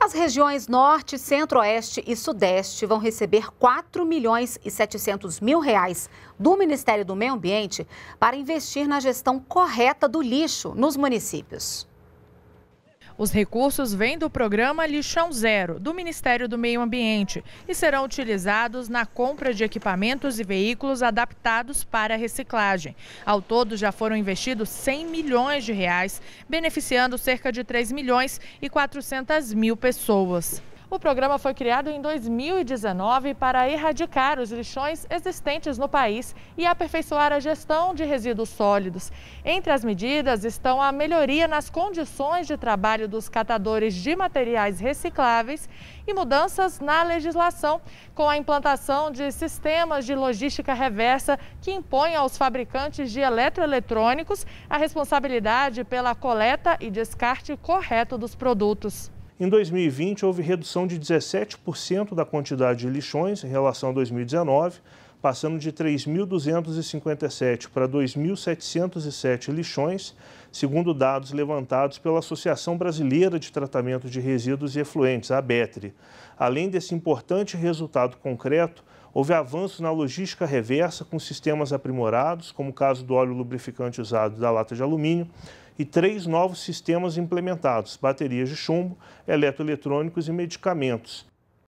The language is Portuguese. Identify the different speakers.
Speaker 1: As regiões Norte, Centro-Oeste e Sudeste vão receber 4 milhões e 700 mil reais do Ministério do Meio Ambiente para investir na gestão correta do lixo nos municípios. Os recursos vêm
Speaker 2: do programa Lixão Zero, do Ministério do Meio Ambiente, e serão utilizados na compra de equipamentos e veículos adaptados para a reciclagem. Ao todo, já foram investidos 100 milhões de reais, beneficiando cerca de 3 milhões e 400 mil pessoas. O programa foi criado em 2019 para erradicar os lixões existentes no país e aperfeiçoar a gestão de resíduos sólidos. Entre as medidas estão a melhoria nas condições de trabalho dos catadores de materiais recicláveis e mudanças na legislação, com a implantação de sistemas de logística reversa que impõem aos fabricantes de eletroeletrônicos a responsabilidade pela coleta e descarte correto dos produtos.
Speaker 3: Em 2020, houve redução de 17% da quantidade de lixões em relação a 2019, passando de 3.257 para 2.707 lixões, segundo dados levantados pela Associação Brasileira de Tratamento de Resíduos e Efluentes, a ABETRE. Além desse importante resultado concreto, Houve avanços na logística reversa com sistemas aprimorados, como o caso do óleo lubrificante usado da lata de alumínio, e três novos sistemas implementados: baterias de chumbo, eletroeletrônicos e medicamentos.